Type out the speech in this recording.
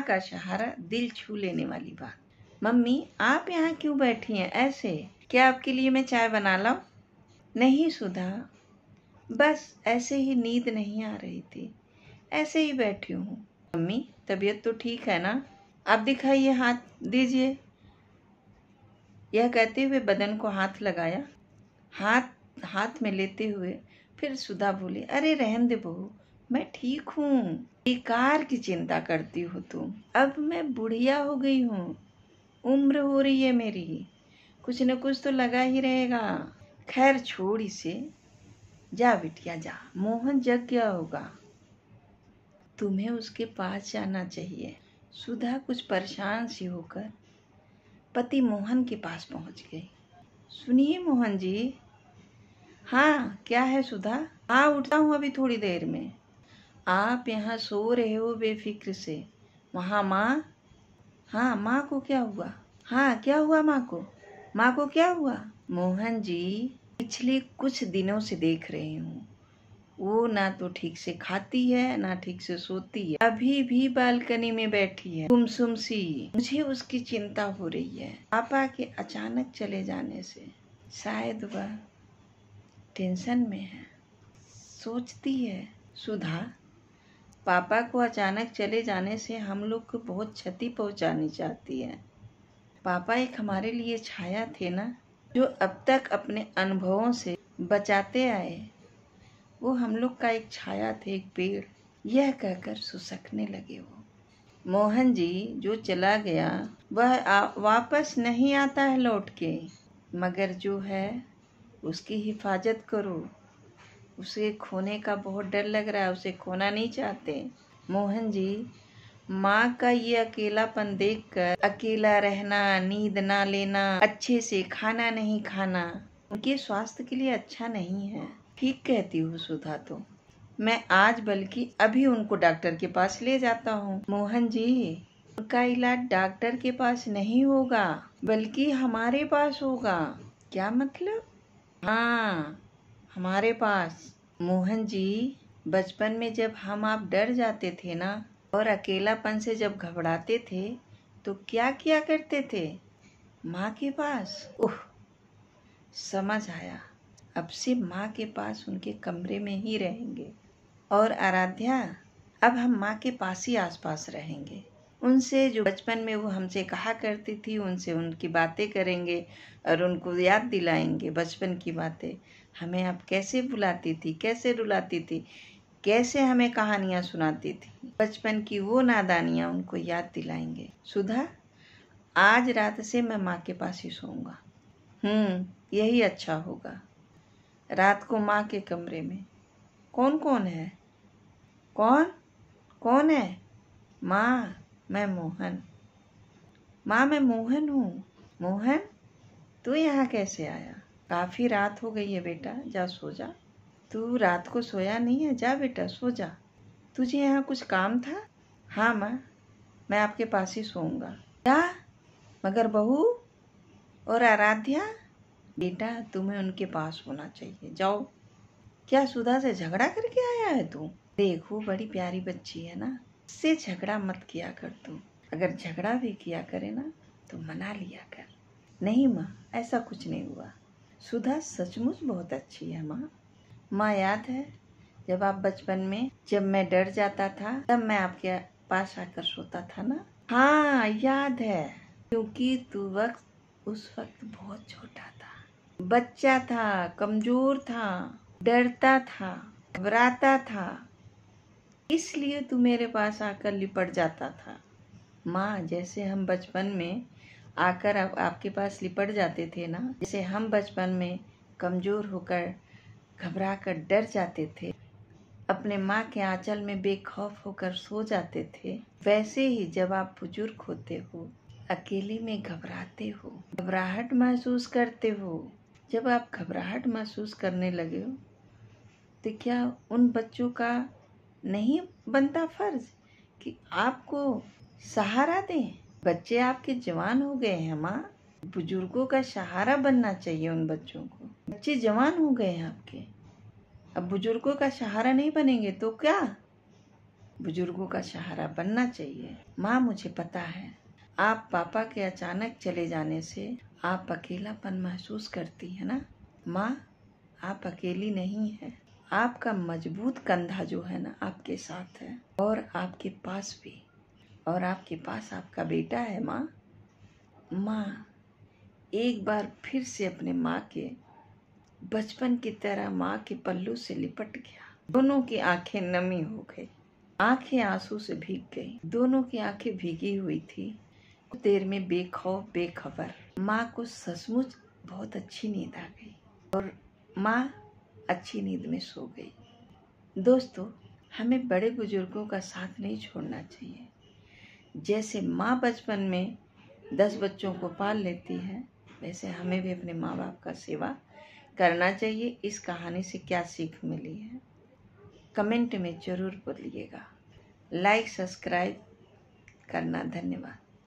माँ का सहारा दिल छू लेने वाली बात मम्मी आप यहाँ क्यों बैठी हैं ऐसे क्या आपके लिए मैं चाय बना लाऊ नहीं सुधा बस ऐसे ही नींद नहीं आ रही थी ऐसे ही बैठी हूँ मम्मी तबीयत तो ठीक है ना आप दिखाइए हाथ दीजिए यह कहते हुए बदन को हाथ लगाया हाथ हाथ में लेते हुए फिर सुधा बोली अरे रहन दे बहू मैं ठीक हूँ बेकार की चिंता करती हो तुम अब मैं बुढ़िया हो गई हूँ उम्र हो रही है मेरी कुछ न कुछ तो लगा ही रहेगा खैर छोड़ इसे जा बिटिया जा मोहन जग गया होगा तुम्हें उसके पास जाना चाहिए सुधा कुछ परेशान सी होकर पति मोहन के पास पहुंच गई सुनिए मोहन जी हाँ क्या है सुधा हाँ उठता हूँ अभी थोड़ी देर में आप यहाँ सो रहे हो बेफिक्र से वहाँ माँ हाँ माँ को क्या हुआ हाँ क्या हुआ माँ को माँ को क्या हुआ मोहन जी पिछले कुछ दिनों से देख रही हूँ वो ना तो ठीक से खाती है ना ठीक से सोती है अभी भी बालकनी में बैठी है गुमसुम सी मुझे उसकी चिंता हो रही है पापा के अचानक चले जाने से शायद वह टेंशन में है सोचती है सुधा पापा को अचानक चले जाने से हम लोग को बहुत क्षति पहुंचानी चाहती है पापा एक हमारे लिए छाया थे ना जो अब तक अपने अनुभवों से बचाते आए वो हम लोग का एक छाया थे एक पेड़ यह कहकर सुसकने लगे वो मोहन जी जो चला गया वह वापस नहीं आता है लौट के मगर जो है उसकी हिफाजत करो उसे खोने का बहुत डर लग रहा है उसे खोना नहीं चाहते मोहन जी माँ का ये अकेलापन देखकर अकेला रहना नींद ना लेना अच्छे से खाना नहीं खाना उनके स्वास्थ्य के लिए अच्छा नहीं है ठीक कहती हूँ सुधा तो मैं आज बल्कि अभी उनको डॉक्टर के पास ले जाता हूँ मोहन जी उनका इलाज डॉक्टर के पास नहीं होगा बल्कि हमारे पास होगा क्या मतलब हाँ हमारे पास मोहन जी बचपन में जब हम आप डर जाते थे ना और अकेलापन से जब घबराते थे तो क्या किया करते थे माँ के पास ओह समझ आया अब से माँ के पास उनके कमरे में ही रहेंगे और आराध्या अब हम माँ के पास ही आसपास रहेंगे उनसे जो बचपन में वो हमसे कहा करती थी उनसे उनकी बातें करेंगे और उनको याद दिलाएंगे बचपन की बातें हमें आप कैसे बुलाती थी कैसे रुलाती थी कैसे हमें कहानियाँ सुनाती थी बचपन की वो नादानियाँ उनको याद दिलाएंगे सुधा आज रात से मैं माँ के पास ही सोऊंगा हम्म यही अच्छा होगा रात को माँ के कमरे में कौन कौन है कौन कौन है माँ मैं मोहन माँ मैं मोहन हूँ मोहन तू यहाँ कैसे आया काफ़ी रात हो गई है बेटा जा सो जा तू रात को सोया नहीं है जा बेटा सो जा तुझे यहाँ कुछ काम था हाँ माँ मैं आपके पास ही सोऊंगा क्या मगर बहू और आराध्या बेटा तुम्हें उनके पास होना चाहिए जाओ क्या सुधा से झगड़ा करके आया है तू देखो बड़ी प्यारी बच्ची है ना से झगड़ा मत किया कर तू अगर झगड़ा भी किया करे ना तो मना लिया कर नहीं माँ ऐसा कुछ नहीं हुआ सुधा सचमुच बहुत अच्छी है माँ माँ याद है जब आप बचपन में जब मैं डर जाता था तब मैं आपके पास आकर सोता था ना हाँ याद है क्योंकि तू वक्त उस वक्त बहुत छोटा था बच्चा था कमज़ोर था डरता था घबराता था इसलिए तू मेरे पास आकर लिपट जाता था माँ जैसे हम बचपन में आकर आप, आपके पास लिपट जाते थे ना जैसे हम बचपन में कमज़ोर होकर घबरा कर डर जाते थे अपने माँ के आंचल में बेखौफ होकर सो जाते थे वैसे ही जब आप बुजुर्ग होते हो अकेले में घबराते हो घबराहट महसूस करते हो जब आप घबराहट महसूस करने लगे हो तो क्या उन बच्चों का नहीं बनता फर्ज कि आपको सहारा दें बच्चे आपके जवान हो गए हैं माँ बुजुर्गों का सहारा बनना चाहिए उन बच्चों को बच्चे जवान हो गए हैं आपके अब बुजुर्गों का सहारा नहीं बनेंगे तो क्या बुजुर्गों का सहारा बनना चाहिए माँ मुझे पता है आप पापा के अचानक चले जाने से आप अकेलापन महसूस करती है ना माँ आप अकेली नहीं है आपका मजबूत कंधा जो है ना आपके साथ है और आपके पास भी और आपके पास आपका बेटा है माँ माँ एक बार फिर से अपने माँ के बचपन की तरह माँ के पल्लू से लिपट गया दोनों की आंखें नमी हो गई आंखें आंसू से भीग गई दोनों की आंखें भीगी हुई थी देर में बेखौफ बेखबर माँ को सचमुच बहुत अच्छी नींद आ गई और माँ अच्छी नींद में सो गई दोस्तों हमें बड़े बुजुर्गों का साथ नहीं छोड़ना चाहिए जैसे माँ बचपन में दस बच्चों को पाल लेती है वैसे हमें भी अपने माँ बाप का सेवा करना चाहिए इस कहानी से क्या सीख मिली है कमेंट में ज़रूर बोलिएगा लाइक सब्सक्राइब करना धन्यवाद